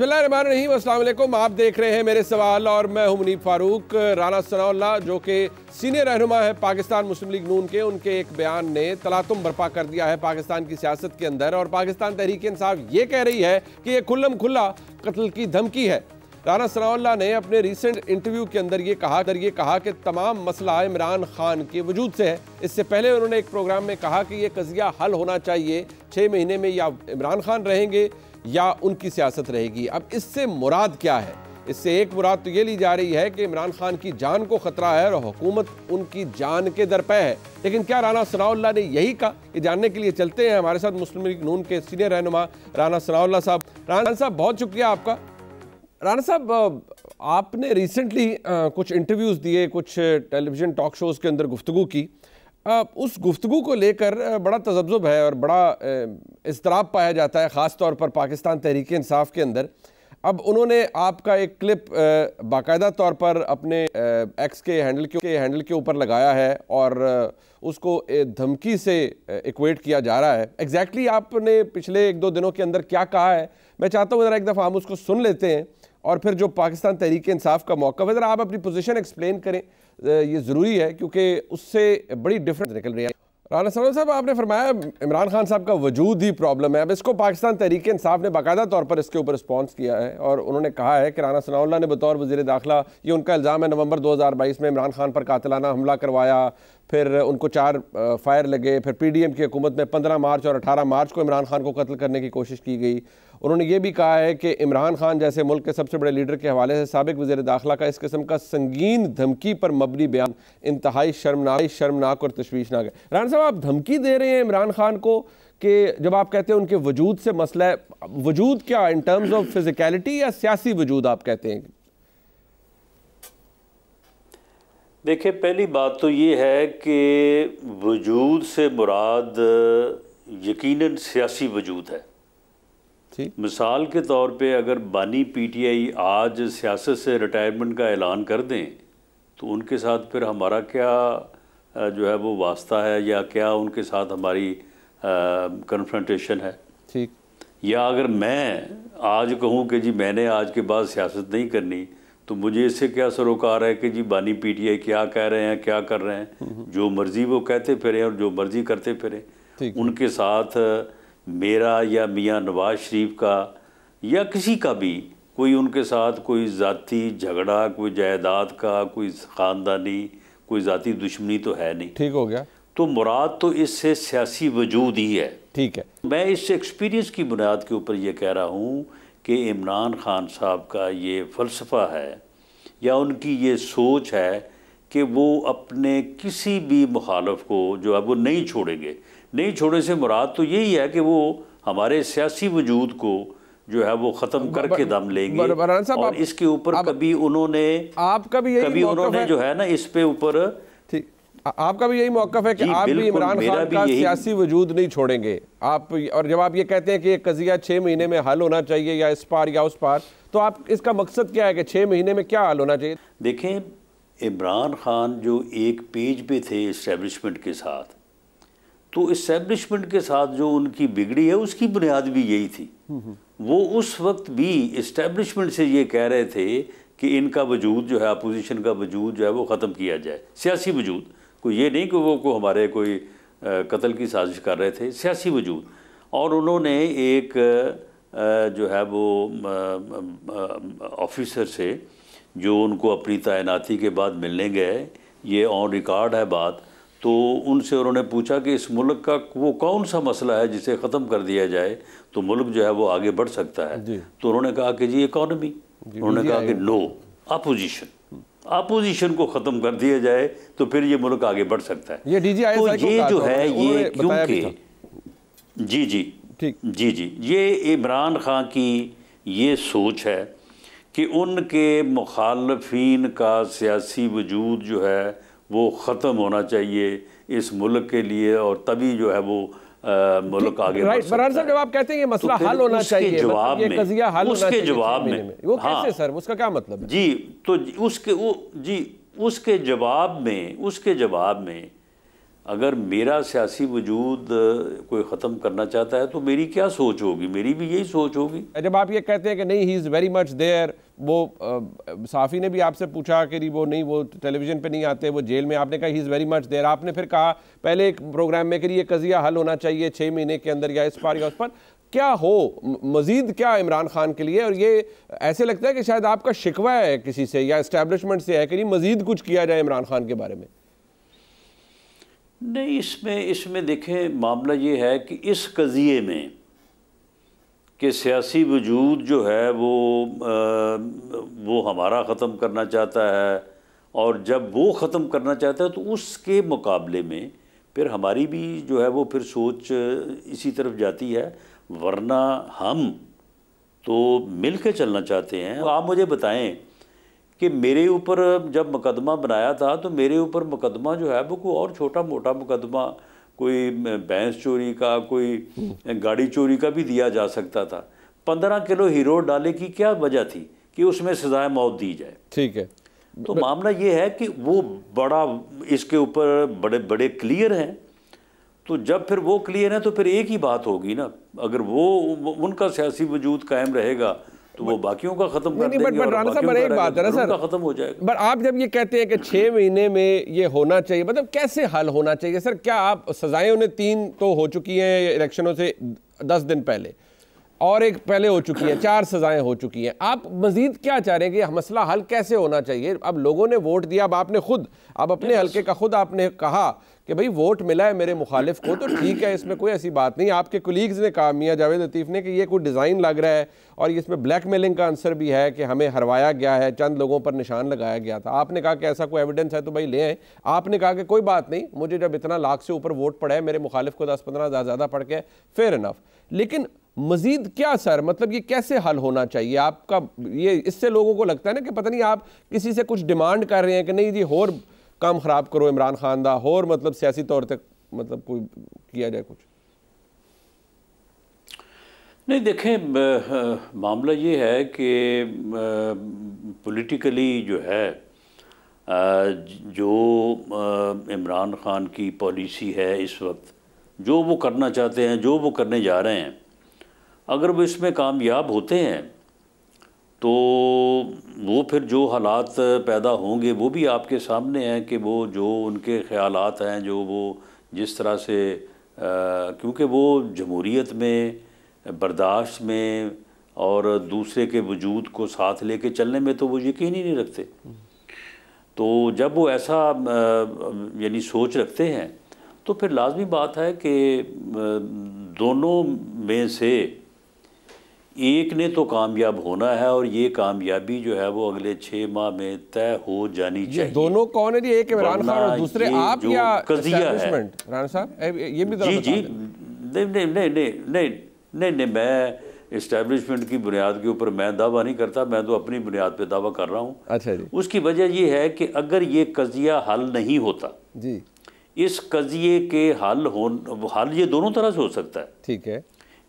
बिस्मिल्लाम अस्सलाम आप देख रहे हैं मेरे सवाल और मैं हूं मुनीब फारूक राना सनाउल्ला जो कि सीनियर रहनुमा है पाकिस्तान मुस्लिम लीग नून के उनके एक बयान ने तलातुम बर्पा कर दिया है पाकिस्तान की सियासत के अंदर और पाकिस्तान तहरीक इंसाफ ये कह रही है कि ये खुल्लम खुल्ला कत्ल की धमकी है राना सनाल्ला ने अपने रिसेंट इंटरव्यू के अंदर ये कहा कर ये कहा कि तमाम मसला इमरान खान के वजूद से है इससे पहले उन्होंने एक प्रोग्राम में कहा कि ये कजिया हल होना चाहिए छः महीने में या इमरान खान रहेंगे या उनकी सियासत रहेगी अब इससे मुराद क्या है इससे एक मुराद तो ये ली जा रही है कि इमरान खान की जान को खतरा है और हुकूमत उनकी जान के दर पे है लेकिन क्या राना सनाउल्ला ने यही कहा कि जानने के लिए चलते हैं हमारे साथ मुस्लिम लीग नून के सीनियर रहनुमा राना सनाउल्ला साहब राना साहब बहुत शुक्रिया आपका राना साहब आपने रिसेंटली कुछ इंटरव्यूज़ दिए कुछ टेलीविज़न टॉक शोज़ के अंदर गुफ्तु की उस गुफ्तु को लेकर बड़ा तजब्ज़ुब है और बड़ा इसतराब पाया जाता है ख़ास तौर पर पाकिस्तान तहरीक इंसाफ के अंदर अब उन्होंने आपका एक क्लिप बाकायदा तौर पर अपने एक्स के हैंडल के हैंडल के ऊपर लगाया है और उसको धमकी से इक्वेट किया जा रहा है एग्जैक्टली exactly आपने पिछले एक दो दिनों के अंदर क्या कहा है मैं चाहता हूँ ज़रा एक दफ़ा हम उसको सुन लेते हैं और फिर जो पाकिस्तान तहरीक इंसाफ का मौका है ज़रा आप अपनी पोजिशन एक्सप्लेन करें ये ज़रूरी है क्योंकि उससे बड़ी डिफरेंस निकल रही है राना सलम साहब आपने फरमाया इमरान खान साहब का वजूद ही प्रॉब्लम है अब इसको पाकिस्तान तहरीक इंसाफ ने बाकायदा तौर पर इसके ऊपर रिस्पॉन्स किया है और उन्होंने कहा है कि राना सनाउल्ला ने बतौर वजी दाखिला ये उनका इल्ज़ाम है नवंबर 2022 में इमरान खान पर कातलाना हमला करवाया फिर उनको चार फायर लगे फिर पीडीएम की हुकूमत में पंद्रह मार्च और अठारह मार्च को इमरान खान को कत्ल करने की कोशिश की गई उन्होंने ये भी कहा है कि इमरान खान जैसे मुल्क के सबसे बड़े लीडर के हवाले से सबक वजे दाखिला का इस किस्म का संगीन धमकी पर मबनी बयान इंतहाई शर्मनाक शर्मनाक और तशवीशनाक है रान साहब आप धमकी दे रहे हैं इमरान खान को कि जब आप कहते हैं उनके वजूद से मसला है वजूद क्या इन टर्म्स ऑफ फिजिकलिटी या सियासी वजूद आप कहते हैं देखिए पहली बात तो ये है कि वजूद से मुराद यकीनन सियासी वजूद है थी? मिसाल के तौर पे अगर बानी पीटीआई आज सियासत से रिटायरमेंट का ऐलान कर दें तो उनके साथ फिर हमारा क्या जो है वो वास्ता है या क्या उनके साथ हमारी कन्फ्रंटेशन है ठीक या अगर मैं आज कहूँ कि जी मैंने आज के बाद सियासत नहीं करनी तो मुझे इससे क्या सरोकार है कि जी बानी पीटीआई क्या कह रहे हैं क्या कर रहे हैं हम्म, हम्म। जो मर्जी वो कहते फिरें और जो मर्जी करते फिरें उनके साथ मेरा या मियाँ नवाज शरीफ का या किसी का भी कोई उनके साथ कोई ज़ाती झगड़ा कोई जायदाद का कोई ख़ानदानी कोई ज़ाती दुश्मनी तो है नहीं ठीक हो गया तो मुराद तो इससे सियासी वजूद ही है ठीक है मैं इस एक्सपीरियंस की बुनियाद के ऊपर ये कह रहा हूँ कि इमरान ख़ान साहब का ये फ़लसफ़ा है या उनकी ये सोच है कि वो अपने किसी भी मुखालफ को जो है वो नहीं छोड़ेंगे नहीं छोड़े से मुराद तो यही है कि वो हमारे सियासी वजूद को जो है वो खत्म करके दम लेंगे बर, बर, और इसके ऊपर कभी उन्होंने आपका भी कभी उन्होंने जो है ना इस पे ऊपर आपका भी यही मौकफ है कि आप भी इमरान खान का सियासी वजूद नहीं छोड़ेंगे आप और जब आप ये कहते हैं कि ये कजिया छः महीने में हल होना चाहिए या इस पार या उस पार तो आप इसका मकसद क्या है कि छः महीने में क्या हल होना चाहिए देखें इमरान खान जो एक पेज पे थे इस्टेब्लिशमेंट के साथ तो इस्टेब्लिशमेंट के साथ जो उनकी बिगड़ी है उसकी बुनियाद भी यही थी हम्म, हम्म। वो उस वक्त भी इस्टेब्लिशमेंट से ये कह रहे थे कि इनका वजूद जो है अपोजिशन का वजूद जो है वो ख़त्म किया जाए सियासी वजूद कोई ये नहीं कि वो को हमारे कोई कत्ल की साजिश कर रहे थे सियासी वजूद और उन्होंने एक जो है वो ऑफिसर से जो उनको अपनी तैनाती के बाद मिलने गए ये ऑन रिकॉर्ड है बात तो उनसे उन्होंने पूछा कि इस मुल्क का वो कौन सा मसला है जिसे ख़त्म कर दिया जाए तो मुल्क जो है वो आगे बढ़ सकता है तो उन्होंने कहा कि जी इकॉनमी उन्होंने कहा कि नो अपोजिशन अपोजिशन को ख़त्म कर दिया जाए तो फिर ये मुल्क आगे बढ़ सकता है ये तो ये जो है ये क्योंकि जी जी ठीक जी जी ये इमरान खां की ये सोच है कि उनके मुखालफन का सियासी वजूद जो है वो ख़त्म होना चाहिए इस मुल्क के लिए और तभी जो है वो मुल्क आगे जब आप कहते हैं ये तो मसला हल होना मतलब चाहिए जवाब में उसके जवाब में वो हाँ। कैसे सर उसका क्या मतलब जी तो उसके जी उसके जवाब में उसके जवाब में अगर मेरा सियासी वजूद कोई ख़त्म करना चाहता है तो मेरी क्या सोच होगी मेरी भी यही सोच होगी जब आप ये कहते हैं कि नहीं he is very much there वो साफ़ी ने भी आपसे पूछा कि वो नहीं वो टेलीविज़न पे नहीं आते वो जेल में आपने कहा he is very much there आपने फिर कहा पहले एक प्रोग्राम में कि ये कज़िया हल होना चाहिए छः महीने के अंदर या इस पार या उस पर क्या हो मज़ीद क्या इमरान खान के लिए और ये ऐसे लगता है कि शायद आपका शिकवा है किसी से या इस्टेब्लिशमेंट से है कि नहीं मज़ीद कुछ किया जाए इमरान खान के बारे में नहीं इसमें इसमें देखें मामला ये है कि इस कज़िए में कि सियासी वजूद जो है वो आ, वो हमारा ख़त्म करना चाहता है और जब वो ख़त्म करना चाहता है तो उसके मुकाबले में फिर हमारी भी जो है वो फिर सोच इसी तरफ जाती है वरना हम तो मिल के चलना चाहते हैं आप मुझे बताएं कि मेरे ऊपर जब मुकदमा बनाया था तो मेरे ऊपर मुकदमा जो है वो कोई और छोटा मोटा मुकदमा कोई भैंस चोरी का कोई गाड़ी चोरी का भी दिया जा सकता था पंद्रह किलो हीरो डाले की क्या वजह थी कि उसमें सजाए मौत दी जाए ठीक है तो मामला ये है कि वो बड़ा इसके ऊपर बड़े बड़े क्लियर हैं तो जब फिर वो क्लियर है तो फिर एक ही बात होगी ना अगर वो उनका सियासी वजूद कायम रहेगा तो वो बाकियों का खत्म कर नहीं, बट नहीं, राणा साहब एक बात है ना सर खत्म हो जाएगा बट आप जब ये कहते हैं कि छह महीने में ये होना चाहिए मतलब कैसे हल होना चाहिए सर क्या आप सजाएं उन्हें तीन तो हो चुकी हैं इलेक्शनों से दस दिन पहले और एक पहले हो चुकी है चार सजाएं हो चुकी हैं आप मजीद क्या चाह रहे हैं कि मसला हल कैसे होना चाहिए अब लोगों ने वोट दिया अब आपने खुद अब अपने हल्के का खुद आपने कहा कि भाई वोट मिला है मेरे मुखालिफ को तो ठीक है इसमें कोई ऐसी बात नहीं आपके कुलीग्स ने कहा मियाँ जावेद लतीफ़ ने कि ये कोई डिज़ाइन लग रहा है और इसमें ब्लैक मेलिंग का आंसर भी है कि हमें हरवाया गया है चंद लोगों पर निशान लगाया गया था आपने कहा कि ऐसा कोई एविडेंस है तो भाई ले आए आपने कहा कि कोई बात नहीं मुझे जब इतना लाख से ऊपर वोट पड़ा है मेरे मुखालिफ को दस पंद्रह हज़ार ज़्यादा पड़ के फेयर इनफ लेकिन मजीद क्या सर मतलब ये कैसे हल होना चाहिए आपका ये इससे लोगों को लगता है ना कि पता नहीं आप किसी से कुछ डिमांड कर रहे हैं कि नहीं जी और काम ख़राब करो इमरान खान का होर मतलब सियासी तौर तक मतलब कोई किया जाए कुछ नहीं देखें मामला ये है कि पॉलिटिकली जो है जो इमरान ख़ान की पॉलिसी है इस वक्त जो वो करना चाहते हैं जो वो करने जा रहे हैं अगर वो इसमें कामयाब होते हैं तो वो फिर जो हालात पैदा होंगे वो भी आपके सामने हैं कि वो जो उनके ख्याल हैं जो वो जिस तरह से क्योंकि वो जमहूरीत में बर्दाश्त में और दूसरे के वजूद को साथ लेके चलने में तो वो यकीन ही नहीं रखते तो जब वो ऐसा यानी सोच रखते हैं तो फिर लाजमी बात है कि दोनों में से एक ने तो कामयाब होना है और ये कामयाबी जो है वो अगले छह माह में तय हो जानी चाहिए दोनों कौन है एक इमरान खान और दूसरे आप या कजिया है साहब ये भी जी जी नहीं नहीं नहीं नहीं नहीं नहीं नहीं मैं इस्टेब्लिशमेंट की बुनियाद के ऊपर मैं दावा नहीं करता मैं तो अपनी बुनियाद पर दावा कर रहा हूँ अच्छा जी उसकी वजह ये है कि अगर ये कजिया हल नहीं होता जी इस कजिए के हल हो हल ये दोनों तरह से हो सकता है ठीक है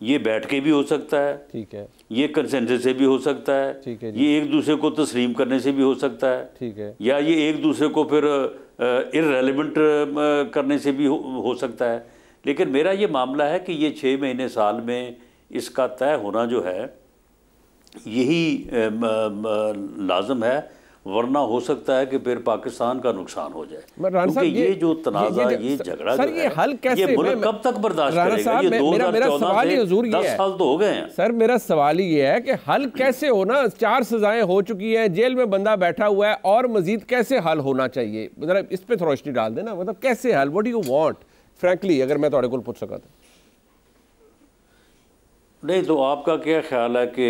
ये बैठ के भी हो सकता है ठीक है ये कंसेंसस से भी हो सकता है ठीक है ये एक दूसरे को तस्लीम करने से भी हो सकता है ठीक है या ये एक दूसरे को फिर इरेलीवेंट करने से भी हो, हो सकता है लेकिन मेरा ये मामला है कि ये छः महीने साल में इसका तय होना जो है यही लाजम है वरना हो सकता है कि फिर पाकिस्तान का नुकसान हो जाए क्योंकि ये, जो तनाजा ये झगड़ा सर ये हल कैसे ये मुल्क कब तक बर्दाश्त करेगा ये दो दस साल तो हो गए हैं सर मेरा सवाल ये है कि हल हम्म। कैसे होना चार सजाएं हो चुकी हैं जेल में बंदा बैठा हुआ है और मजीद कैसे हल होना चाहिए मतलब इस पर थोड़ा रोशनी डाल देना मतलब कैसे हल वट यू वॉन्ट फ्रेंकली अगर मैं थोड़े को पूछ सकता था तो। नहीं तो आपका क्या ख्याल है कि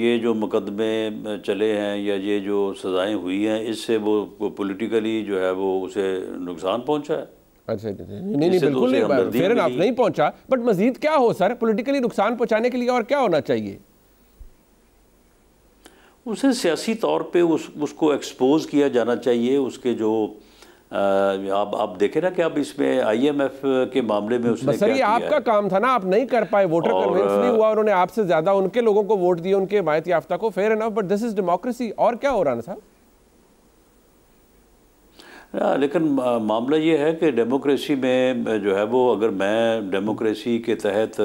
ये जो मुकदमे चले हैं या ये जो सज़ाएँ हुई हैं इससे वो, वो पॉलिटिकली जो है वो उसे नुकसान पहुंचा है अच्छा, अच्छा, अच्छा। नहीं नहीं तो बिल्कुल नहीं फेयर नहीं पहुंचा बट मजीद क्या हो सर पॉलिटिकली नुकसान पहुंचाने के लिए और क्या होना चाहिए उसे सियासी तौर पे उस उसको एक्सपोज किया जाना चाहिए उसके जो आप आप देखे ना कि अब इसमें आईएमएफ के मामले में उसने क्या किया आपका काम था ना आप नहीं कर पाए वोटर कन्विंस नहीं हुआ उन्होंने आपसे ज्यादा उनके लोगों को वोट दिए उनके हिमायत याफ्ता को fair and but this is democracy और क्या हो रहा ना साहब लेकिन मामला ये है कि डेमोक्रेसी में जो है वो अगर मैं डेमोक्रेसी के तहत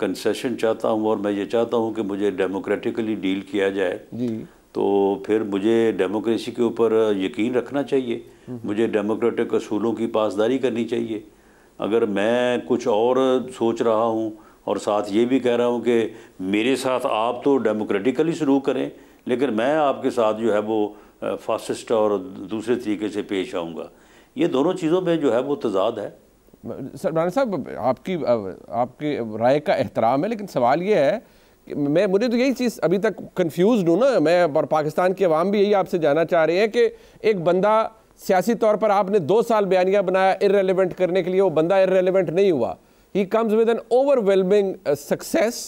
कंसेशन चाहता हूँ और मैं ये चाहता हूँ कि मुझे डेमोक्रेटिकली डील किया जाए तो फिर मुझे डेमोक्रेसी के ऊपर यकीन रखना चाहिए मुझे डेमोक्रेटिक असूलों की पासदारी करनी चाहिए अगर मैं कुछ और सोच रहा हूँ और साथ ये भी कह रहा हूँ कि मेरे साथ आप तो डेमोक्रेटिकली शुरू करें लेकिन मैं आपके साथ जो है वो फासिस्ट और दूसरे तरीके से पेश आऊँगा ये दोनों चीज़ों में जो है वो तजाद है सर राना साहब आपकी आपके राय का एहतराम है लेकिन सवाल ये है मैं मुझे तो यही चीज़ अभी तक कन्फ्यूज हूँ ना मैं और पाकिस्तान के अवाम भी यही आपसे जानना चाह रहे हैं कि एक बंदा सियासी तौर पर आपने दो साल बयानिया बनाया इरेलीवेंट करने के लिए वो बंदा इरेलीवेंट नहीं हुआ he comes with an overwhelming success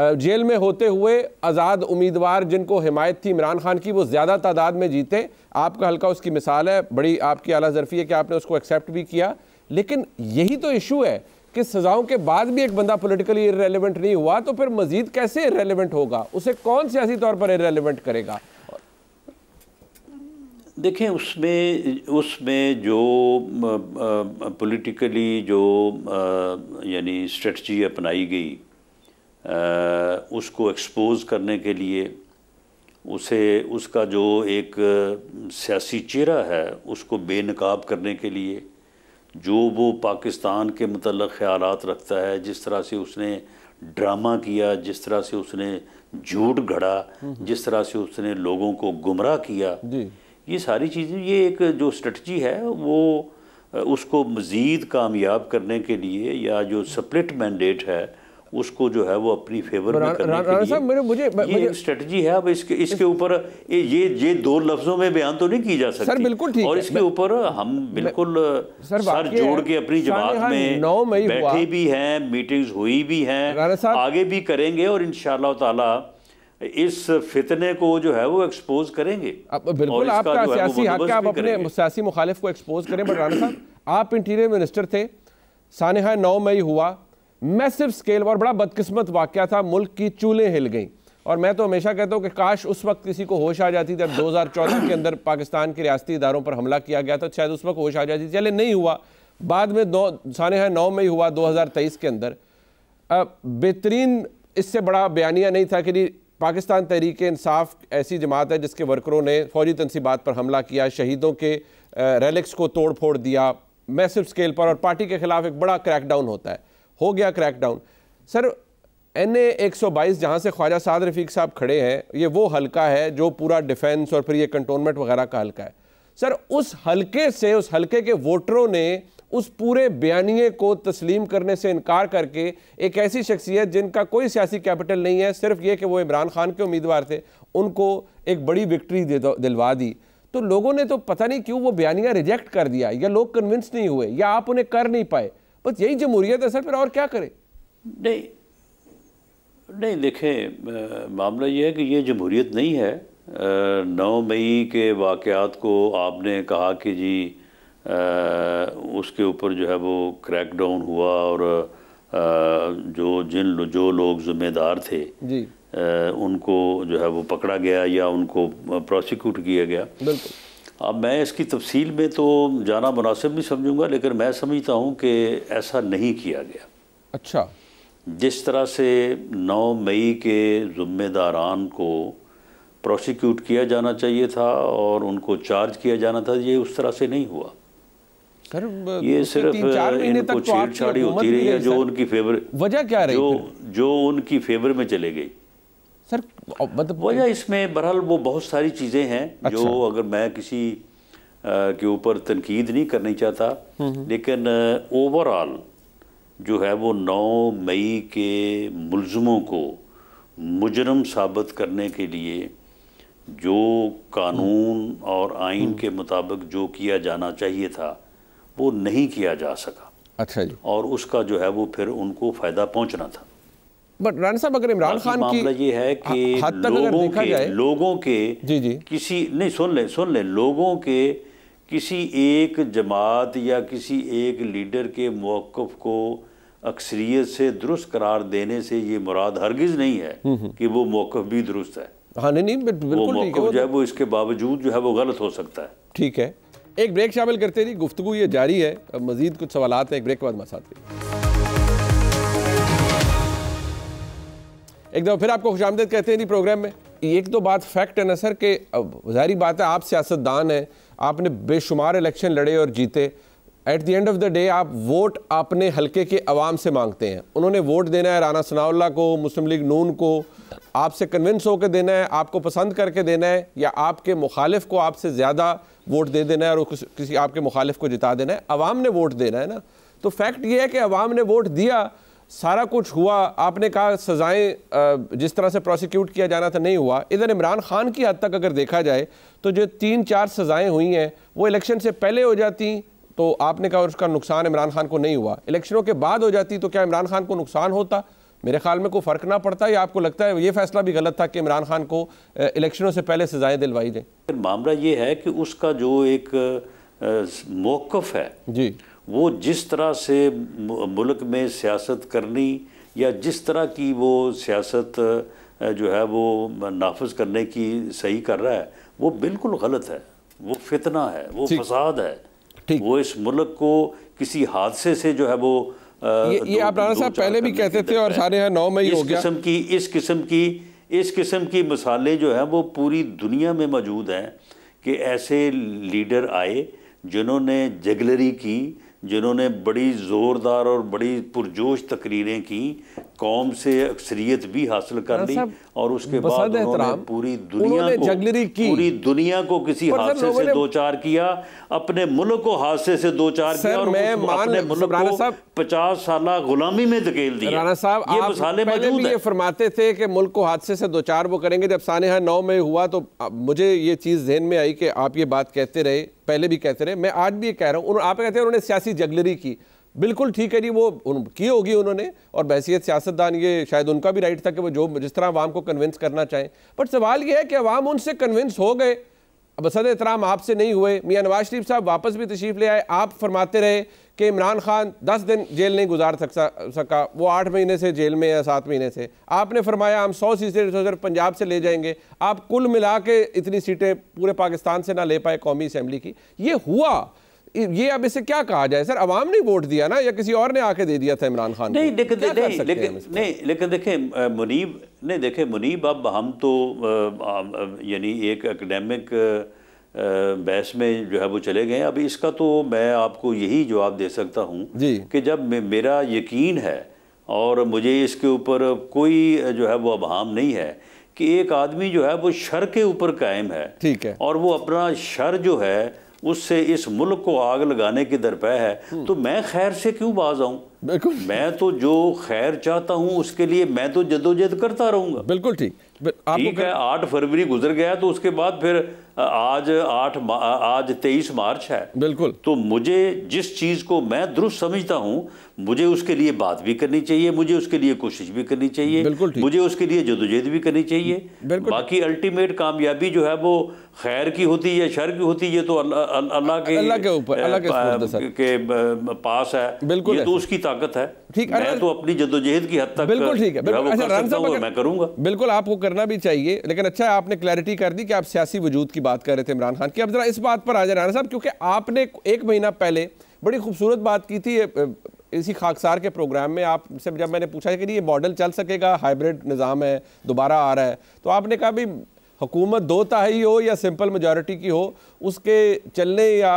जेल में होते हुए आज़ाद उम्मीदवार जिनको हिमायत थी इमरान खान की वो ज़्यादा तादाद में जीते आपका हल्का उसकी मिसाल है बड़ी आपकी अला ज़रफ़ी है कि आपने उसको एक्सेप्ट भी किया लेकिन यही तो इशू है कि सजाओं के बाद भी एक बंदा पोलिटिकली इरेलीवेंट नहीं हुआ तो फिर मजीद कैसे इरेलीवेंट होगा उसे कौन सियासी तौर पर इरेलीवेंट करेगा देखें उसमें उसमें जो पॉलिटिकली जो यानी स्ट्रेटजी अपनाई गई उसको एक्सपोज करने के लिए उसे उसका जो एक सियासी चेहरा है उसको बेनकाब करने के लिए जो वो पाकिस्तान के मतलब ख्याल रखता है जिस तरह से उसने ड्रामा किया जिस तरह से उसने झूठ घड़ा जिस तरह से उसने लोगों को गुमराह किया ये सारी चीज़ें ये एक जो स्ट्रेटजी है वो उसको मज़ीद कामयाब करने के लिए या जो सप्लिट मैंडेट है उसको जो है वो अपनी फेवर में करने के लिए मेरे मुझे, मुझे ये स्ट्रेटजी है अब इसके इसके ऊपर ये ये दो लफ्जों में बयान तो नहीं की जा सकती सर बिल्कुल ठीक और इसके ऊपर हम बिल्कुल सर, सर जोड़ के अपनी जमात हाँ, में नौ मई बैठे भी हैं मीटिंग्स हुई भी हैं आगे भी करेंगे और इन ताला इस फितने को जो है वो एक्सपोज करेंगे बिल्कुल आपका मुखालिफ को एक्सपोज करें बट राना साहब आप इंटीरियर मिनिस्टर थे सानहा नौ मई हुआ मैसिव स्केल और बड़ा बदकिस्मत वाक्य था मुल्क की चूल्हें हिल गई और मैं तो हमेशा कहता हूँ कि काश उस वक्त किसी को होश आ जाती जब 2014 के अंदर पाकिस्तान के रियाती इदारों पर हमला किया गया था शायद उस वक्त होश आ जाती चले नहीं हुआ बाद में दो सान नौ में ही हुआ 2023 के अंदर बेहतरीन इससे बड़ा बयानिया नहीं था कि जी पाकिस्तान तहरीक इंसाफ ऐसी जमात है जिसके वर्करों ने फौजी तनसीबात पर हमला किया शहीदों के रेलिक्स को तोड़ फोड़ दिया मैसिव स्केल पर और पार्टी के खिलाफ एक बड़ा क्रैकडाउन होता है हो गया क्रैकडाउन सर एन ए एक सौ बाईस जहाँ से ख्वाजा साद रफीक साहब खड़े हैं ये वो हल्का है जो पूरा डिफेंस और फिर ये कंटोनमेंट वगैरह का हल्का है सर उस हल्के से उस हल्के के वोटरों ने उस पूरे बयानिए को तस्लीम करने से इनकार करके एक ऐसी शख्सियत जिनका कोई सियासी कैपिटल नहीं है सिर्फ ये कि वो इमरान खान के उम्मीदवार थे उनको एक बड़ी विक्ट्री दिलवा दी तो लोगों ने तो पता नहीं क्यों वो बयानिया रिजेक्ट कर दिया या लोग कन्विंस नहीं हुए या आप उन्हें कर नहीं पाए बस यही जमहूरियत है सर फिर और क्या करें नहीं नहीं देखें मामला ये है कि ये जमहूरियत नहीं है नौ मई के वाक़ात को आपने कहा कि जी आ, उसके ऊपर जो है वो क्रैक डाउन हुआ और आ, जो जिन जो लोग ज़िम्मेदार थे जी आ, उनको जो है वो पकड़ा गया या उनको प्रोसिक्यूट किया गया बिल्कुल अब मैं इसकी तफसील में तो जाना मुनासिब नहीं समझूंगा लेकिन मैं समझता हूँ कि ऐसा नहीं किया गया अच्छा जिस तरह से 9 मई के जुम्मेदारान को प्रोसिक्यूट किया जाना चाहिए था और उनको चार्ज किया जाना था ये उस तरह से नहीं हुआ ये सिर्फ इनको तो छेड़छाड़ी होती रही है जो उनकी फेवर वजह क्या रही जो जो उनकी फेवर में चले गई सर मतलब वजह इसमें बहरहाल वो बहुत सारी चीज़ें हैं अच्छा। जो अगर मैं किसी के ऊपर तनकीद नहीं करनी चाहता हम्म, हम्म। लेकिन ओवरऑल जो है वो नौ मई के मुलजमों को मुजरम साबित करने के लिए जो कानून हम्म। और आइन के मुताबिक जो किया जाना चाहिए था वो नहीं किया जा सका अच्छा जी और उसका जो है वो फिर उनको फ़ायदा पहुंचना था बट राना साहब अगर इमरान खान मामला की ये है कि लोगों के, लोगों के जी जी किसी नहीं सुन ले सुन ले लोगों के किसी एक जमात या किसी एक लीडर के मौकफ को अक्सरियत से दुरुस्त करार देने से ये मुराद हरगिज़ नहीं है हम्म, हम्म। कि वो मौकफ भी दुरुस्त है हाँ नहीं नहीं बिल्कुल वो मौकफ जो है वो इसके बावजूद जो है वो गलत हो सकता है ठीक है एक ब्रेक शामिल करते जी गुफ्तु ये जारी है मज़ीद कुछ सवाल हैं एक ब्रेक के बाद मसाते एक दफ़ा फिर आपको खुश कहते हैं जी प्रोग्राम में एक तो बात फैक्ट है ना सर कि जारी बात है आप सियासतदान हैं आपने बेशुमार इलेक्शन लड़े और जीते at the end of the day आप वोट अपने हल्के के आवाम से मांगते हैं उन्होंने वोट देना है राना सनाउल्ला को मुस्लिम लीग नून को आपसे कन्विंस होकर देना है आपको पसंद करके देना है या आपके मुखालिफ को आपसे ज़्यादा वोट दे देना है और किसी आपके मुखालिफ को जिता देना है अवाम ने वोट देना है ना तो फैक्ट ये है कि अवाम ने वोट दिया सारा कुछ हुआ आपने कहा सज़ाएं जिस तरह से प्रोसिक्यूट किया जाना था नहीं हुआ इधर इमरान खान की हद तक अगर देखा जाए तो जो तीन चार सज़ाएं हुई हैं वो इलेक्शन से पहले हो जाती तो आपने कहा उसका नुकसान इमरान खान को नहीं हुआ इलेक्शनों के बाद हो जाती तो क्या इमरान खान को नुकसान होता मेरे ख्याल में कोई फ़र्क ना पड़ता या आपको लगता है ये फैसला भी गलत था कि इमरान खान को इलेक्शनों से पहले सज़ाएँ दिलवाई दें मामला ये है कि उसका जो एक मौक़ है जी वो जिस तरह से मुल्क में सियासत करनी या जिस तरह की वो सियासत जो है वो नाफज करने की सही कर रहा है वो बिल्कुल गलत है वो फितना है वो फसाद है वो इस मुल्क को किसी हादसे से जो है वो ये, ये आप राणा साहब पहले भी कहते थे और सारे यहाँ नौ मई हो किस्म की इस किस्म की इस किस्म की मिसालें जो हैं वो पूरी दुनिया में मौजूद हैं कि ऐसे लीडर आए जिन्होंने जगलरी की जिन्होंने बड़ी ज़ोरदार और बड़ी पुरजोश तकरीरें की कौम से अक्सरियत भी हासिल कर हाँ, ली और उसके बाद उन्होंने पूरी दुनिया को की पूरी दुनिया को किसी हादसे से दो चार किया अपने मुल्क को हादसे से दो चार किया और मैं अपने मुल्क को पचास साल गुलामी में धकेल दिया साहब फरमाते थे कि मुल्क को हादसे से दो चार वो करेंगे जब सानहा नौ में हुआ तो मुझे ये चीज़ जहन में आई कि आप ये बात कहते रहे पहले भी कहते रहे मैं आज भी कह रहा हूँ आप कहते हैं उन्होंने सियासी जगलरी की बिल्कुल ठीक है जी वो की होगी उन्होंने और बहसीत सियासतदान ये शायद उनका भी राइट था कि वो जो जिस तरह आवाम को कन्विंस करना चाहें बट सवाल ये है कि अवाम उनसे कन्विंस हो गए अब सद एहतराम आपसे नहीं हुए मियाँ नवाज शरीफ साहब वापस भी तशरीफ़ ले आए आप फरमाते रहे कि इमरान खान दस दिन जेल नहीं गुजार सक सका वो आठ महीने से जेल में या सात महीने से आपने फरमाया हम सौ सीटें तो पंजाब से ले जाएंगे आप कुल मिला के इतनी सीटें पूरे पाकिस्तान से ना ले पाए कौमी असम्बली की ये हुआ ये अब इसे क्या कहा जाए सर अवाम ने वोट दिया ना या किसी और ने आके दे दिया था इमरान खान नहीं लेकिन दे, नहीं लेकिन देखे मुनीब नहीं देखे मुनीब अब हम तो यानी एक एकेडमिक बहस में जो है वो चले गए अभी इसका तो मैं आपको यही जवाब दे सकता हूँ कि जब मेरा यकीन है और मुझे इसके ऊपर कोई जो है वो अभाम नहीं है कि एक आदमी जो है वो शर के ऊपर कायम है ठीक है और वो अपना शर जो है उससे इस मुल्क को आग लगाने की दरपय है हम्म। तो मैं खैर से क्यों बाज आऊँ बिल्कुल मैं तो जो खैर चाहता हूँ उसके लिए मैं तो जदोजहद करता रहूंगा बिल्कुल ठीक ठीक है आठ फरवरी गुजर गया तो उसके बाद फिर आज आठ आज तेईस मार्च है बिल्कुल तो मुझे जिस चीज़ को मैं दुरुस्त समझता हूँ मुझे उसके लिए बात भी करनी चाहिए मुझे उसके लिए कोशिश भी करनी चाहिए बिल्कुल मुझे उसके लिए जदोजहद भी करनी चाहिए बाकी अल्टीमेट कामयाबी जो है वो खैर की होती है शर की होती है तो अल्लाह के ऊपर अल्लाह के पास है बिल्कुल तो उसकी ताकत ताकत है ठीक है तो अपनी जदोजहद की हद तक बिल्कुल ठीक है बिल्कुल अच्छा मैं करूंगा बिल्कुल आपको करना भी चाहिए लेकिन अच्छा आपने क्लैरिटी कर दी कि आप सियासी वजूद की बात कर रहे थे इमरान खान की अब जरा इस बात पर आ जाए राना साहब क्योंकि आपने एक महीना पहले बड़ी खूबसूरत बात की थी इसी खाकसार के प्रोग्राम में आपसे जब मैंने पूछा कि ये मॉडल चल सकेगा हाइब्रिड निज़ाम है दोबारा आ रहा है तो आपने कहा भी हुकूमत दो ताही हो या सिंपल मेजॉरिटी की हो उसके चलने या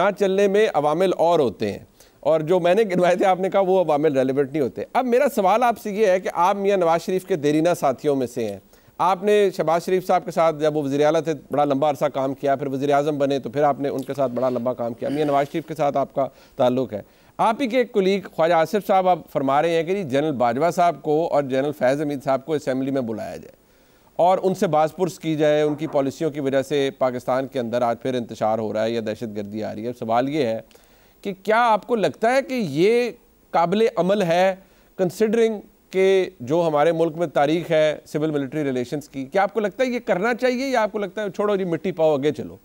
ना चलने में अवामिल और होते हैं और जो मैंने गिनवाए थे आपने कहा वो अब आमिल रेलिवेंट नहीं होते अब मेरा सवाल आपसे ये है कि आप मियाँ नवाज शरीफ के देरीना साथियों में से हैं आपने शहबाज शरीफ साहब के साथ जब वो वजी अल थे बड़ा लंबा अरसा काम किया फिर वजी अजम बने तो फिर आपने उनके साथ बड़ा लंबा काम किया मियाँ नवाज शरीफ के साथ आपका ताल्लुक है आप ही के एक कुलीग ख्वाजा आसिफ साहब आप फरमा रहे हैं कि जी जनरल बाजवा साहब को और जनरल फैज़ अमीद साहब को असम्बली में बुलाया जाए और उनसे बाजपुरस की जाए उनकी पॉलिसियों की वजह से पाकिस्तान के अंदर आज फिर इंतजार हो रहा है या दहशत गर्दी आ रही है सवाल ये है कि क्या आपको लगता है कि ये काबिल अमल है कंसिडरिंग के जो हमारे मुल्क में तारीख है सिविल मिलिट्री रिलेशंस की क्या आपको लगता है ये करना चाहिए या आपको लगता है छोड़ो जी मिट्टी पाओ आगे चलो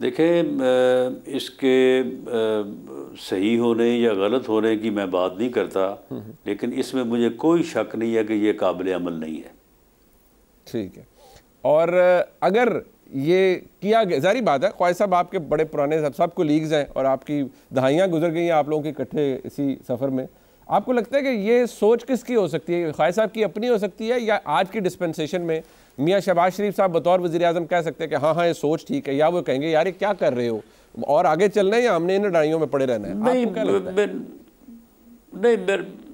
देखें इसके सही होने या गलत होने की मैं बात नहीं करता हम्म, हम्म। लेकिन इसमें मुझे कोई शक नहीं है कि ये काबिल अमल नहीं है ठीक है और अगर ये किया गया जारी बात है ख्वाहिश साहब आपके बड़े पुराने साहब साहब लीग्स हैं और आपकी दहाइयाँ गुजर गई हैं आप लोगों के इकट्ठे इसी सफ़र में आपको लगता है कि ये सोच किसकी हो सकती है ख्वाहिश साहब की अपनी हो सकती है या आज की डिस्पेंसेशन में मियाँ शहबाज शरीफ साहब बतौर वजी अजम कह सकते हैं कि हाँ हाँ ये सोच ठीक है या वो कहेंगे यार ये क्या कर रहे हो और आगे चलना है या हमने इन लड़ाइयों में पड़े रहना है नहीं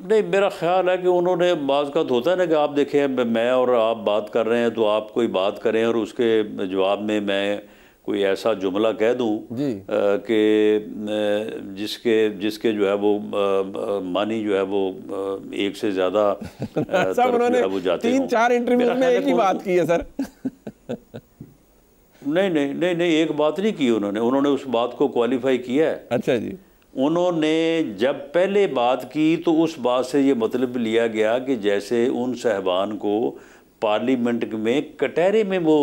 नहीं मेरा ख्याल है कि उन्होंने बाज़ का तो होता है ना कि आप देखें मैं और आप बात कर रहे हैं तो आप कोई बात करें और उसके जवाब में मैं कोई ऐसा जुमला कह दूँ कि जिसके जिसके जो है वो मानी जो है वो एक से ज़्यादा तीन चार इंटरव्यू में एक ही बात की है सर नहीं नहीं नहीं नहीं एक बात नहीं की उन्होंने उन्होंने उस बात को क्वालिफाई किया है अच्छा जी उन्होंने जब पहले बात की तो उस बात से ये मतलब लिया गया कि जैसे उन साहबान को पार्लियामेंट में कटहरे में वो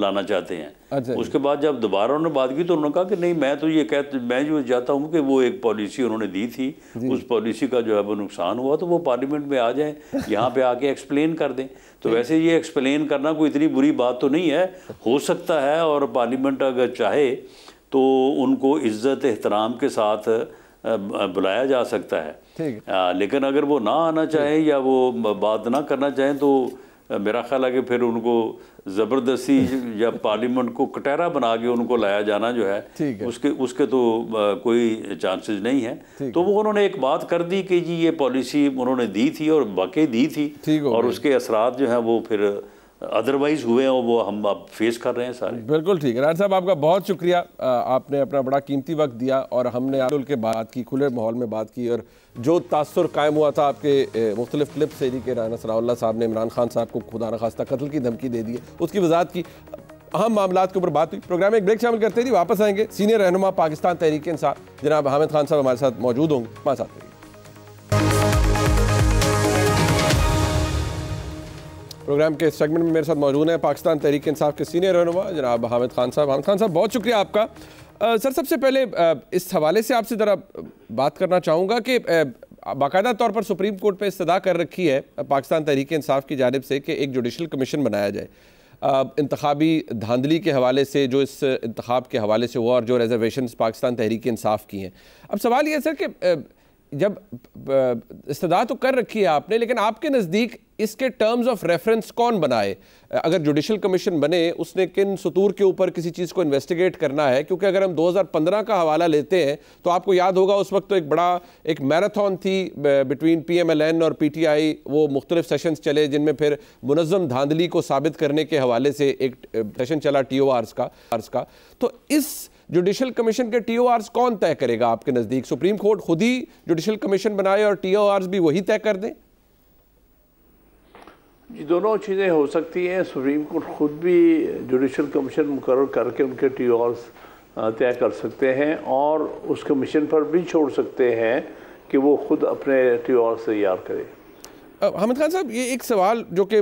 लाना चाहते हैं अच्छा उसके बाद जब दोबारा उन्होंने बात की तो उन्होंने कहा कि नहीं मैं तो ये कह मैं जो चाहता हूँ कि वो एक पॉलिसी उन्होंने दी थी उस पॉलिसी का जो है वो नुकसान हुआ तो वो पार्लियामेंट में आ जाए यहाँ पे आके एक्सप्लेन कर दें तो वैसे ये एक्सप्लेन करना कोई इतनी बुरी बात तो नहीं है हो सकता है और पार्लियामेंट अगर चाहे तो उनको इज़्ज़त एहतराम के साथ बुलाया जा सकता है आ, लेकिन अगर वो ना आना चाहें या वो बात ना करना चाहें तो मेरा ख्याल है कि फिर उनको ज़बरदस्ती या पार्लियामेंट को कटहरा बना के उनको लाया जाना जो है, है। उसके उसके तो कोई चांसेस नहीं है तो वो उन्होंने एक बात कर दी कि जी ये पॉलिसी उन्होंने दी थी और वाकई दी थी और उसके असरात जो हैं वो फिर अदरवाइज हुए हैं वो हम अब फेस कर रहे हैं सारे बिल्कुल ठीक है राज साहब आपका बहुत शुक्रिया आपने अपना बड़ा कीमती वक्त दिया और हमने आदुल के बात की खुले माहौल में बात की और जो तासर कायम हुआ था आपके मुख्तलिफ क्लिप से जी के राना सराउल्ला साहब ने इमरान खान साहब को खुदा नखास्ता कत्ल की धमकी दे दी उसकी वजाहत की अहम मामला के ऊपर बात हुई प्रोग्राम में एक ब्रेक शामिल करते थे वापस आएंगे सीनियर रहनुमा पाकिस्तान तहरीक इंसाफ जनाब हामिद खान साहब हमारे साथ मौजूद होंगे हमारे साथ प्रोग्राम के सेगमेंट में मेरे साथ मौजूद हैं पाकिस्तान तहरीक इंसाफ के सीनियर रहनुमा जनाब हामिद खान साहब हामिद खान साहब बहुत शुक्रिया आपका आ, सर सबसे पहले आ, इस हवाले से आपसे ज़रा बात करना चाहूँगा कि बाकायदा तौर पर सुप्रीम कोर्ट पर इस्तः कर रखी है पाकिस्तान तहरीक इंसाफ की जानब से कि एक जुडिशल कमीशन बनाया जाए इंतबी धांधली के हवाले से जो इस इंतब के हवाले से हुआ और जो रिजर्वेशन पाकिस्तान तहरीक इंसाफ की हैं अब सवाल यह है सर कि जब इस्तदा तो कर रखी है आपने लेकिन आपके नज़दीक इसके टर्म्स ऑफ रेफरेंस कौन बनाए अगर जुडिशल कमीशन बने उसने किन सतूर के ऊपर किसी चीज़ को इन्वेस्टिगेट करना है क्योंकि अगर हम 2015 का हवाला लेते हैं तो आपको याद होगा उस वक्त तो एक बड़ा एक मैराथन थी बिटवीन पीएमएलएन और पीटीआई वो मुख्तलिफ सेशंस चले जिनमें फिर मुनज़म धांधली को साबित करने के हवाले से एक सेशन चला टी ओ का, का तो इस जुडिशल कमीशन के टी कौन तय करेगा आपके नज़दीक सुप्रीम कोर्ट खुद ही जुडिशल कमीशन बनाए और टी भी वही तय कर दें जी दोनों चीज़ें हो सकती हैं सुप्रीम कोर्ट खुद भी जुडिशल कमीशन मुकर करके उनके टी तय कर सकते हैं और उस कमीशन पर भी छोड़ सकते हैं कि वो खुद अपने टी तैयार करें हमद खान साहब ये एक सवाल जो कि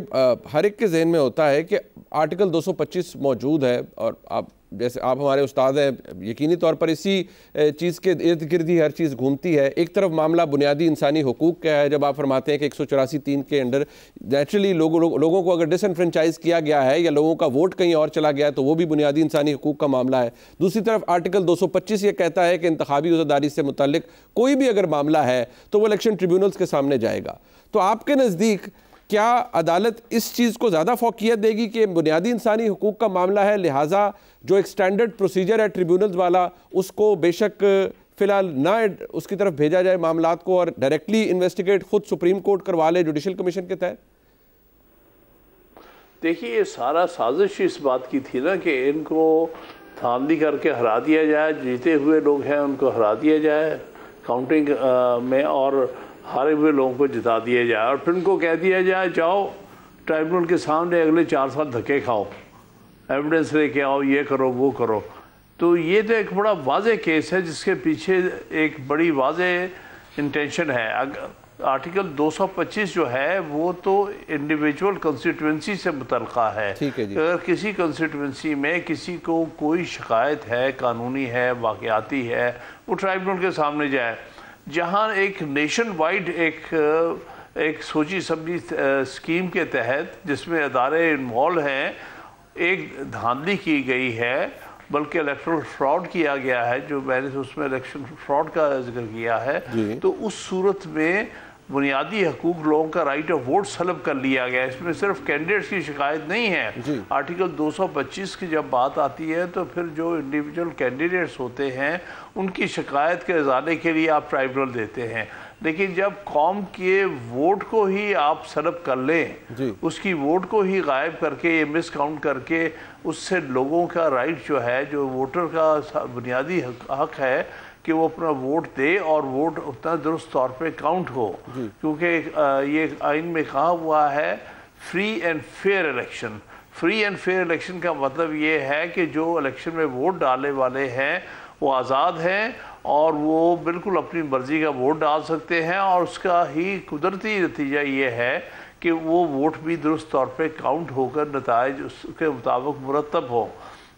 हर एक के जहन में होता है कि आर्टिकल 225 मौजूद है और आप जैसे आप हमारे उस्ताद हैं यकीनी तौर पर इसी चीज़ के इर्द गिर्द ही हर चीज़ घूमती है एक तरफ मामला बुनियादी इंसानी हकूक़ का है जब आप फरमाते हैं कि एक सौ चौरासी तीन के अंडर नेचुरली लोगों लो, लोगों को अगर डिसनफ्रेंचाइज किया गया है या लोगों का वोट कहीं और चला गया है तो वो भी बुनियादी इंसानी हकूक़ का मामला है दूसरी तरफ आर्टिकल दो सौ पच्चीस ये कहता है कि इंतबी उजादारी से मुतलिक कोई भी अगर मामला है तो वो इलेक्शन ट्रिब्यूनल्स के सामने जाएगा तो आपके नज़दीक क्या अदालत इस चीज़ को ज़्यादा फोकियत देगी कि बुनियादी इंसानी हकूक़ का मामला है लिहाजा जो एक स्टैंडर्ड प्रोसीजर है ट्रिब्यूनल वाला उसको बेशक फिलहाल ना उसकी तरफ भेजा जाए मामला को और डायरेक्टली इन्वेस्टिगेट खुद सुप्रीम कोर्ट करवा ले जुडिशल कमीशन के तहत देखिए ये सारा साजिश इस बात की थी ना कि इनको थानदी करके हरा दिया जाए जीते हुए लोग हैं उनको हरा दिया जाए काउंटिंग में और हारे हुए लोगों को जिता दिया जाए और फिर उनको कह दिया जाए जाओ ट्राइब्यूनल के सामने अगले चार साल धक्के खाओ एविडेंस लेके आओ ये करो वो करो तो ये तो एक बड़ा वाज केस है जिसके पीछे एक बड़ी वाज इंटेंशन है आर्टिकल 225 जो है वो तो इंडिविजुअल कंस्टिट्यूंसी से मुतल है है अगर किसी कंस्टिट्यूंसी में किसी को कोई शिकायत है कानूनी है वाकयाती है वो ट्राइब्यूनल के सामने जाए जहाँ एक नेशन वाइड एक एक सोची समझी स्कीम के तहत जिसमें अदारे इन्वॉल्व हैं एक धांधली की गई है बल्कि इलेक्ट्रल फ्रॉड किया गया है जो मैंने उसमें इलेक्शन फ्रॉड का जिक्र किया है तो उस सूरत में बुनियादी हकूक लोगों का राइट ऑफ वोट सलब कर लिया गया इसमें सिर्फ कैंडिडेट्स की शिकायत नहीं है आर्टिकल 225 की जब बात आती है तो फिर जो इंडिविजुअल कैंडिडेट्स होते हैं उनकी शिकायत के इजाले के लिए आप ट्राइब्यूनल देते हैं लेकिन जब कौम के वोट को ही आप सलब कर लें उसकी वोट को ही गायब करके ये मिस काउंट करके उससे लोगों का राइट जो है जो वोटर का बुनियादी हक, हक है कि वो अपना वोट दे और वोट उतना दुरुस्त तौर पे काउंट हो क्योंकि ये आइन में कहा हुआ है free and fair election free and fair election का मतलब ये है कि जो इलेक्शन में वोट डालने वाले हैं वो आज़ाद हैं और वो बिल्कुल अपनी मर्ज़ी का वोट डाल सकते हैं और उसका ही कुदरती नतीजा ये है कि वो वोट भी दुरुस्त तौर पे काउंट होकर नतज उसके मुताबिक मुरतब हों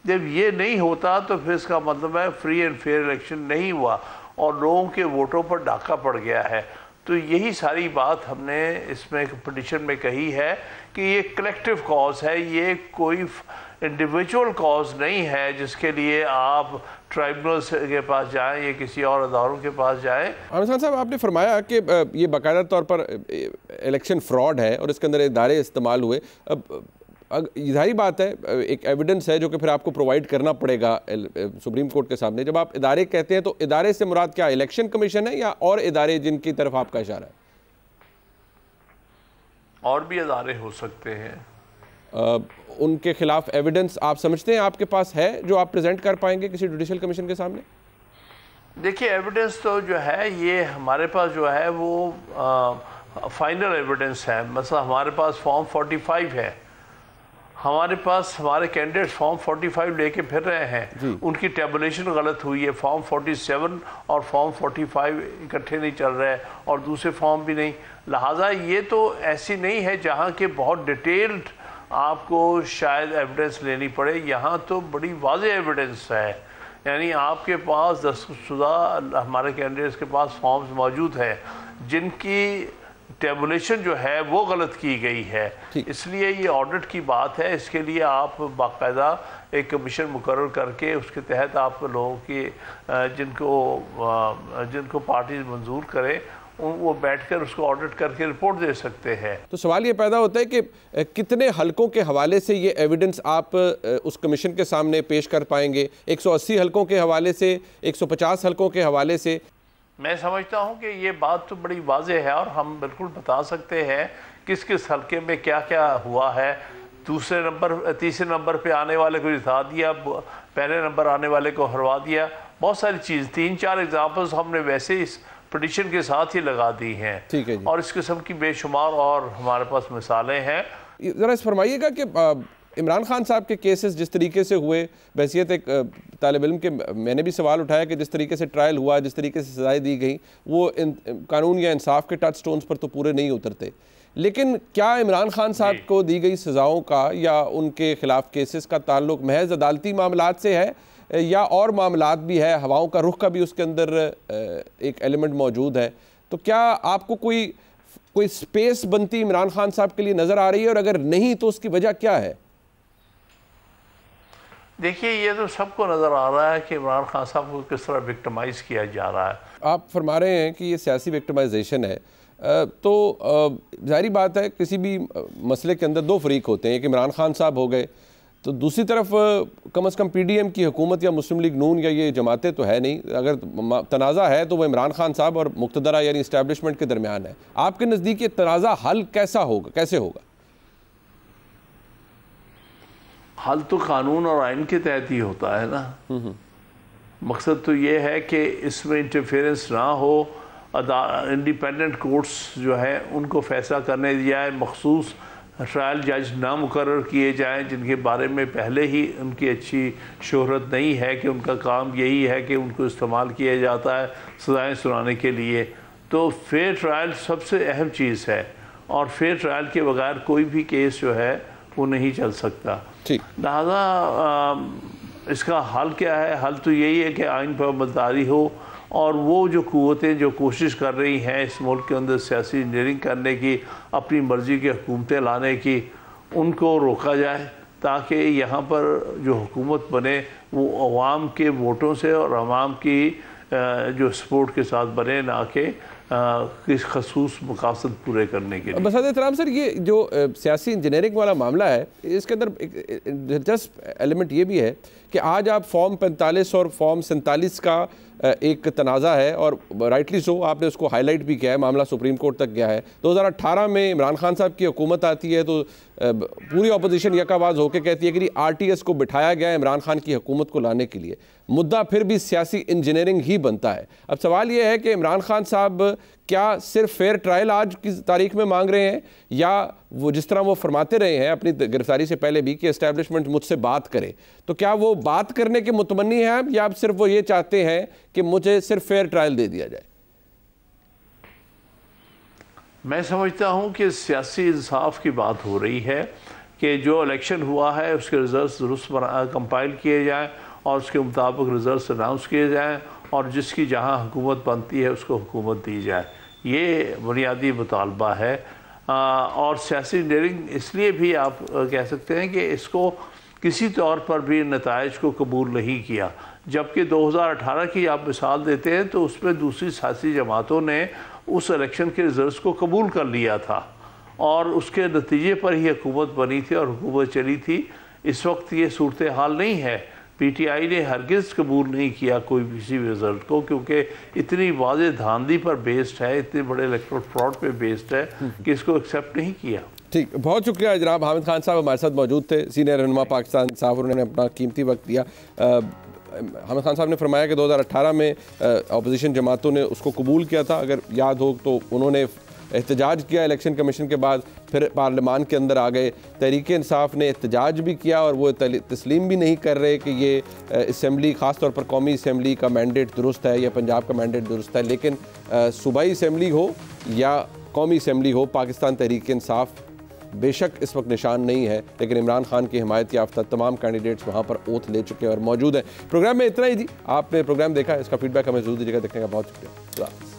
जब ये नहीं होता तो फिर इसका मतलब है फ्री एंड फेयर इलेक्शन नहीं हुआ और लोगों के वोटों पर डाका पड़ गया है तो यही सारी बात हमने इसमें पटिशन में कही है कि ये कलेक्टिव कॉज है ये कोई इंडिविजुअल कॉज नहीं है जिसके लिए आप ट्राइब्यूनल्स के पास जाएं या किसी और अदारों के पास जाएं अमित साहब आपने फरमाया कि ये बाकायदा तौर पर इलेक्शन फ्रॉड है और इसके अंदर इदारे इस्तेमाल हुए अब जाहिर बात है एक एविडेंस है जो कि फिर आपको प्रोवाइड करना पड़ेगा सुप्रीम कोर्ट के सामने जब आप इदारे कहते हैं तो इदारे से मुराद क्या इलेक्शन कमीशन है या और इदारे जिनकी तरफ आपका इशारा है और भी इदारे हो सकते हैं आ, उनके खिलाफ एविडेंस आप समझते हैं आपके पास है जो आप प्रेजेंट कर पाएंगे किसी जुडिशल कमीशन के सामने देखिए एविडेंस तो जो है ये हमारे पास जो है वो फाइनल एविडेंस है मतलब हमारे पास फॉर्म 45 है हमारे पास हमारे कैंडिडेट फॉर्म 45 लेके फिर रहे हैं उनकी टेबुलेशन गलत हुई है फॉर्म 47 और फॉर्म 45 इकट्ठे नहीं चल रहे हैं और दूसरे फॉर्म भी नहीं लिहाजा ये तो ऐसी नहीं है जहाँ के बहुत डिटेल्ड आपको शायद एविडेंस लेनी पड़े यहाँ तो बड़ी वाज एविडेंस है यानी आपके पास दस हमारे कैंडिडेट्स के पास फॉर्म्स मौजूद हैं जिनकी टेबुलेशन जो है वो गलत की गई है इसलिए ये ऑडिट की बात है इसके लिए आप बाकायदा एक कमीशन मुकर करके उसके तहत आप लोगों की जिनको जिनको पार्टी मंजूर करें वो बैठकर उसको ऑडिट करके रिपोर्ट दे सकते हैं तो सवाल ये पैदा होता है कि कितने हलकों के हवाले से ये एविडेंस आप उस कमीशन के सामने पेश कर पाएंगे 180 हलकों के हवाले से 150 हलकों के हवाले से मैं समझता हूँ कि ये बात तो बड़ी वाज है और हम बिल्कुल बता सकते हैं किस किस हल्के में क्या क्या हुआ है दूसरे नंबर तीसरे नंबर पे आने वाले को जिता दिया पहले नंबर आने वाले को हरवा दिया बहुत सारी चीज़ तीन चार एग्जाम्पल्स हमने वैसे इस पटिशन के साथ ही लगा दी हैं ठीक है और इस किस्म की बेशुमार और हमारे पास मिसालें हैं ज़रा इस फरमाइएगा कि इमरान खान साहब के केसेस जिस तरीके से हुए बहसीत एक तालब इम के मैंने भी सवाल उठाया कि जिस तरीके से ट्रायल हुआ जिस तरीके से सजाएं दी गई वो इन, कानून या इंसाफ के टच स्टोन्स पर तो पूरे नहीं उतरते लेकिन क्या इमरान खान साहब को दी गई सज़ाओं का या उनके खिलाफ केसेस का ताल्लुक महज अदालती मामला से है या और मामला भी है हवाओं का रुख का भी उसके अंदर एक एलिमेंट मौजूद है तो क्या आपको कोई कोई स्पेस बनती इमरान खान साहब के लिए नज़र आ रही है और अगर नहीं तो उसकी वजह क्या है देखिए ये तो सबको नज़र आ रहा है कि इमरान खान साहब को किस तरह विक्टमाइज़ किया जा रहा है आप फरमा रहे हैं कि ये सियासी विक्टमाइजेशन है तो जाहिर बात है किसी भी मसले के अंदर दो फरीक होते हैं एक इमरान खान साहब हो गए तो दूसरी तरफ कम अज़ कम पी डी एम की हुकूमत या मुस्लिम लीग नून या ये जमातें तो है नहीं अगर तनाज़ा है तो वह इमरान खान साहब और मुख्तरा यानी इस्टेबलिशमेंट के दरमियान है आपके नज़दीक ये तनाज़ा हल कैसा होगा कैसे होगा हल तो कानून और आइन के तहत ही होता है ना मकसद तो ये है कि इसमें इंटरफेरेंस ना हो इंडिपेंडेंट कोर्ट्स जो है उनको फैसला करने दिया है मखसूस ट्रायल जज ना मुकर किए जाएँ जिनके बारे में पहले ही उनकी अच्छी शहरत नहीं है कि उनका काम यही है कि उनको इस्तेमाल किया जाता है सजाएँ सुनाने के लिए तो फेयर ट्रायल सबसे अहम चीज़ है और फेयर ट्रायल के बगैर कोई भी केस जो है वो नहीं चल सकता ठीक लिहाजा इसका हल क्या है हल तो यही है कि आइन पर मददारी हो और वो जो क़वतें जो कोशिश कर रही हैं इस मुल्क के अंदर सियासी इंजीनियरिंग करने की अपनी मर्ज़ी की हुकूमतें लाने की उनको रोका जाए ताकि यहाँ पर जो हुकूमत बने वो अवाम के वोटों से और आवाम की जो सपोर्ट के साथ बने ना कि किस खसूस मकासद पूरे करने के लिए तराम सर ये जो सियासी इंजीनियरिंग वाला मामला है इसके अंदर एक दिलचस्प एलिमेंट ये भी है कि आज आप फॉर्म पैंतालीस और फॉर्म सैंतालीस का एक तनाज़ा है और राइटली सो आपने उसको हाईलाइट भी किया है मामला सुप्रीम कोर्ट तक गया है 2018 में इमरान खान साहब की हुकूमत आती है तो पूरी अपोजिशन यकाबाज होकर कहती है कि आरटीएस को बिठाया गया है इमरान खान की हुकूमत को लाने के लिए मुद्दा फिर भी सियासी इंजीनियरिंग ही बनता है अब सवाल यह है कि इमरान खान साहब क्या सिर्फ फेयर ट्रायल आज की तारीख में मांग रहे हैं या वो जिस तरह वो फरमाते रहे हैं अपनी गिरफ्तारी से पहले भी कि इस्टेब्लिशमेंट मुझसे बात करे तो क्या वो बात करने के मुतमनी हैं आप या आप सिर्फ वो ये चाहते हैं कि मुझे सिर्फ फेयर ट्रायल दे दिया जाए मैं समझता हूं कि सियासी इंसाफ की बात हो रही है कि जो इलेक्शन हुआ है उसके रिजल्ट दुरुस्त कंपाइल किए जाएँ और उसके मुताबिक रिजल्ट अनाउंस किए जाएँ और जिसकी जहाँ हुकूमत बनती है उसको हुकूमत दी जाए ये बुनियादी मुतालबा है आ, और सियासी इंजीनियरिंग इसलिए भी आप कह सकते हैं कि इसको किसी तौर पर भी नतज को कबूल नहीं किया जबकि 2018 की आप मिसाल देते हैं तो उसमें दूसरी सियासी जमातों ने उस इलेक्शन के रिजल्ट को कबूल कर लिया था और उसके नतीजे पर ही हुकूमत बनी थी और हुकूमत चली थी इस वक्त ये सूरत हाल नहीं है पीटीआई ने हरगिज़ कबूल नहीं किया कोई किसी भी रिज़ल्ट को क्योंकि इतनी वाज धांधली पर बेस्ड है इतने बड़े इलेक्ट्रोल फ्रॉड पे बेस्ड है कि इसको एक्सेप्ट नहीं किया ठीक बहुत शुक्रिया जनाब हामिद खान साहब हमारे साथ मौजूद थे सीनियर रहनुमा पाकिस्तान साहब उन्होंने अपना कीमती वक्त दिया हामिद खान साहब ने फरमाया कि 2018 में अपोजिशन जमातों ने उसको कबूल किया था अगर याद हो तो उन्होंने एहतजाज किया इलेक्शन कमीशन के बाद फिर पार्लियामान के अंदर आ गए तहरीक इंसाफ ने एहतजाज भी किया और वो तस्लीम भी नहीं कर रहे कि ये इसम्बली ख़ास तौर पर कौमी इसम्बली का मैंडेट दुरुस्त है या पंजाब का मैंडेट दुरुस्त है लेकिन सूबाई इसम्बली हो या कौमी इसम्बली हो पाकिस्तान तहरीक इंसाफ बेशक इस वक्त निशान नहीं है लेकिन इमरान खान की हिमायत याफ्ता तमाम कैंडिडेट्स वहाँ पर ओथ ले चुके हैं और मौजूद हैं प्रोग्राम में इतना ही जी आपने प्रोग्राम देखा इसका फीडबैक हमें जरूर दीजिएगा देखने का बहुत शुक्रिया